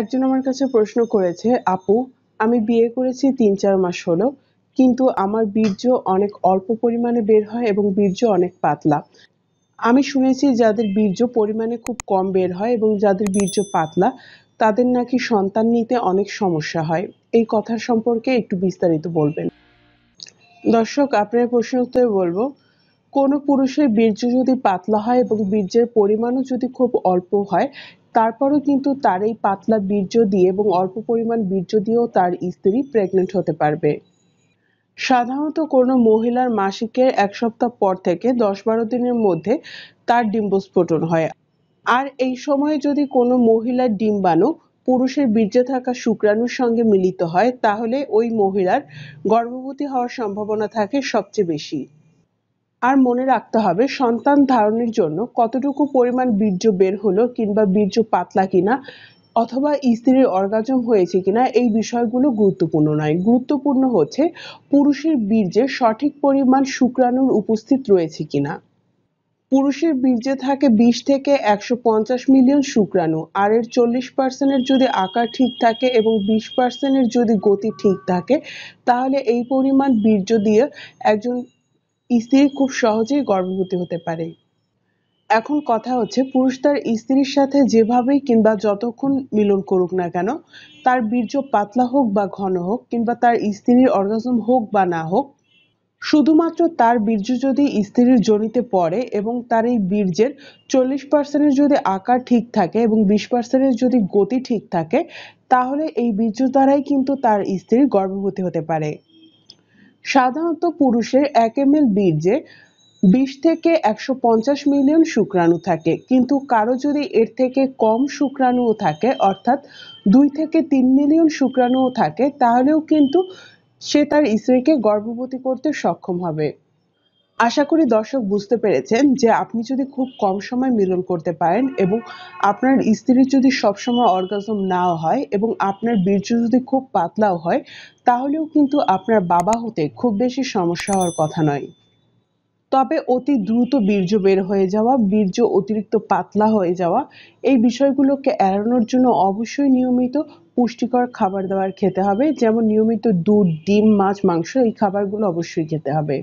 একজন আমার কাছে প্রশ্ন করেছে আপু আমি বিয়ে করেছি তিন চার মাস হলো কিন্তু আমার বীর্য অনেক অল্প পরিমাণে বের হয় এবং বীর্য অনেক পাতলা আমি শুনেছি যাদের বীর্য পরিমাণে খুব কম বের হয় এবং যাদের বীর্য পাতলা তাদের নাকি সন্তান নিতে অনেক সমস্যা হয় এই কথা সম্পর্কে একটু বিস্তারিত বলবেন দর্শক আপনার প্রশ্ন উত্তরে বলবো কোনো পুরুষের বীর্য যদি পাতলা হয় এবং বীর্যের পরিমাণও যদি খুব অল্প হয় তারপরও কিন্তু তার এই পাতলা বীর্য দিয়ে এবং অল্প পরিমাণ বীর্য দিয়েও তার স্ত্রী প্রেগনেন্ট হতে পারবে সাধারণত কোনো মহিলার মাসিকের এক সপ্তাহ পর থেকে দশ বারো দিনের মধ্যে তার ডিম্বস্ফোটন হয় আর এই সময়ে যদি কোনো মহিলার ডিম্বাণু পুরুষের বীর্যে থাকা শুক্রাণুর সঙ্গে মিলিত হয় তাহলে ওই মহিলার গর্ভবতী হওয়ার সম্ভাবনা থাকে সবচেয়ে বেশি আর মনে রাখতে হবে সন্তান ধারণের জন্য কতটুকু পরিমাণ বীর্য বের হলো কিংবা বীর্য পাতলা কিনা অথবা স্ত্রীর অর্গাজম হয়েছে কিনা এই বিষয়গুলো গুরুত্বপূর্ণ নয় গুরুত্বপূর্ণ হচ্ছে পুরুষের বীর্যে সঠিক পরিমাণ শুক্রাণুর উপস্থিত রয়েছে কিনা পুরুষের বীর্যে থাকে বিশ থেকে একশো পঞ্চাশ মিলিয়ন শুক্রাণু আর এর চল্লিশ পার্সেন্টের যদি আকার ঠিক থাকে এবং বিশ পার্সেন্টের যদি গতি ঠিক থাকে তাহলে এই পরিমাণ বীর্য দিয়ে একজন স্ত্রী খুব সহজেই গর্ভবতী হতে পারে এখন কথা হচ্ছে পুরুষ তার স্ত্রীর সাথে যেভাবেই কিংবা যতক্ষণ মিলন করুক না কেন তার বীর্য পাতলা হোক বা ঘন হোক কিংবা তার স্ত্রীর অর্গাজম হোক বা না হোক শুধুমাত্র তার বীর্য যদি স্ত্রীর জনিতে পড়ে এবং তার এই বীর্যের চল্লিশ পার্সেন্টের যদি আকার ঠিক থাকে এবং বিশ পার্সেন্টের যদি গতি ঠিক থাকে তাহলে এই বীর্য দ্বারাই কিন্তু তার স্ত্রী গর্ভবতী হতে পারে সাধারণত পুরুষের এক এম এল বীর্যে বিশ থেকে একশো পঞ্চাশ মিলিয়ন শুক্রাণু থাকে কিন্তু কারো যদি এর থেকে কম শুক্রাণুও থাকে অর্থাৎ দুই থেকে তিন মিলিয়ন শুক্রাণুও থাকে তাহলেও কিন্তু সে তার স্ত্রীকে গর্ভবতী করতে সক্ষম হবে আশা করি দর্শক বুঝতে পেরেছেন যে আপনি যদি খুব কম সময় মিলন করতে পারেন এবং আপনার স্ত্রীর যদি সবসময় অর্গাজম নাও হয় এবং আপনার বীর্য যদি খুব পাতলাও হয় তাহলেও কিন্তু আপনার বাবা হতে খুব বেশি সমস্যা হওয়ার কথা নয় তবে অতি দ্রুত বীর্য বের হয়ে যাওয়া বীর্য অতিরিক্ত পাতলা হয়ে যাওয়া এই বিষয়গুলোকে এড়ানোর জন্য অবশ্যই নিয়মিত পুষ্টিকর খাবার দাবার খেতে হবে যেমন নিয়মিত দুধ ডিম মাছ মাংস এই খাবারগুলো অবশ্যই খেতে হবে